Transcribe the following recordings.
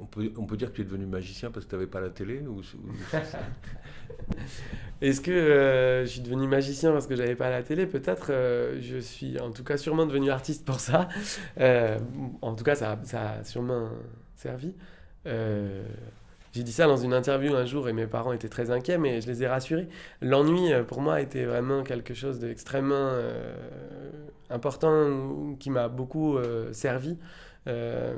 on, peut, on peut dire que tu es devenu magicien parce que tu n'avais pas la télé ou, Est-ce que euh, je suis devenu magicien parce que j'avais pas la télé Peut-être. Euh, je suis en tout cas sûrement devenu artiste pour ça. Euh, en tout cas, ça, ça a sûrement servi. j'ai dit ça dans une interview un jour et mes parents étaient très inquiets, mais je les ai rassurés. L'ennui, pour moi, était vraiment quelque chose d'extrêmement important qui m'a beaucoup servi. Euh,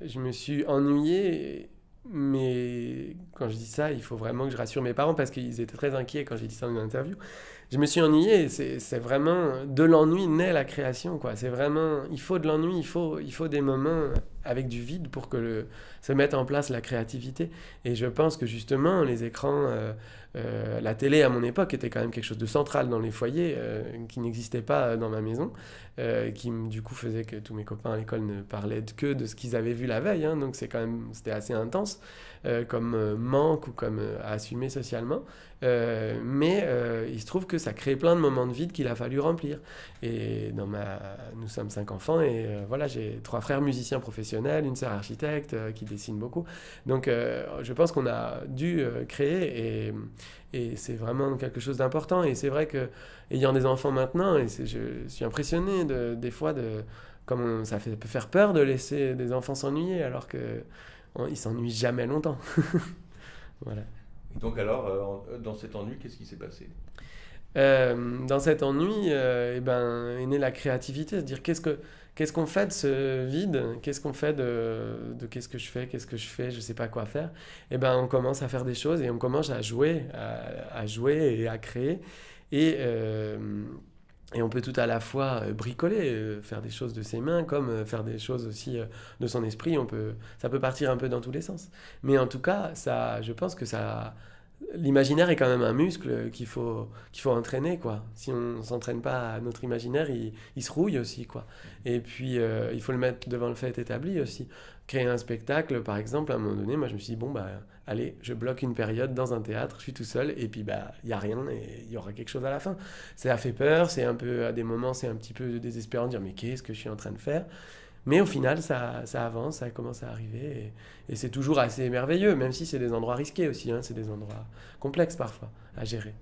je me suis ennuyé, mais quand je dis ça, il faut vraiment que je rassure mes parents parce qu'ils étaient très inquiets quand j'ai dit ça dans une interview je me suis ennuyé. C'est vraiment de l'ennui naît la création, quoi. C'est vraiment, il faut de l'ennui, il faut, il faut des moments avec du vide pour que le, se mette en place la créativité. Et je pense que justement, les écrans, euh, euh, la télé à mon époque était quand même quelque chose de central dans les foyers euh, qui n'existait pas dans ma maison, qui du coup faisait que tous mes copains à l'école ne parlaient que de ce qu'ils avaient vu la veille. Hein. donc c'est quand même, c'était assez intense comme manque ou comme à assumer socialement. Euh, mais euh, il se trouve que ça crée plein de moments de vide qu'il a fallu remplir. Et dans ma... nous sommes cinq enfants et euh, voilà, j'ai trois frères musiciens professionnels, une sœur architecte qui dessine beaucoup. Donc je pense qu'on a dû créer et, c'est vraiment quelque chose d'important. Et c'est vrai que ayant des enfants maintenant, et je suis impressionné des fois de comme ça fait, peut faire peur de laisser des enfants s'ennuyer alors que ne s'ennuient jamais longtemps. voilà donc alors, euh, euh, dans cet ennui, qu'est-ce qui s'est passé euh, dans cet ennui eh ben, est née la créativité, c'est-à-dire qu'est-ce que qu'est-ce qu'on fait de ce vide, qu'est-ce qu'on fait de, qu'est-ce que je fais, qu'est-ce que je fais, je sais pas quoi faire. Et eh ben on commence à faire des choses et on commence à jouer, à, jouer et à créer et et on peut tout à la fois euh, bricoler, euh, faire des choses de ses mains, comme euh, faire des choses aussi de son esprit. On peut, ça peut partir un peu dans tous les sens. Mais en tout cas, ça, je pense que ça, l'imaginaire est quand même un muscle qu'il faut, qu'il faut entraîner, quoi. Si on ne s'entraîne pas à notre imaginaire, il, se rouille aussi, quoi. Et puis, euh, il faut le mettre devant le fait établi aussi. Créer un spectacle, par exemple, à un moment donné, moi, je me suis dit, bon, bah, allez, je bloque une période dans un théâtre, je suis tout seul, et puis, bah, il n'y a rien, et il y aura quelque chose à la fin. Ça a fait peur, c'est un peu, à des moments, c'est un petit peu désespérant de dire, mais qu'est-ce que je suis en train de faire mais au final, ça, avance, ça commence à arriver, et, c'est toujours assez merveilleux, même si c'est des endroits risqués aussi, hein. c'est des endroits complexes parfois à gérer.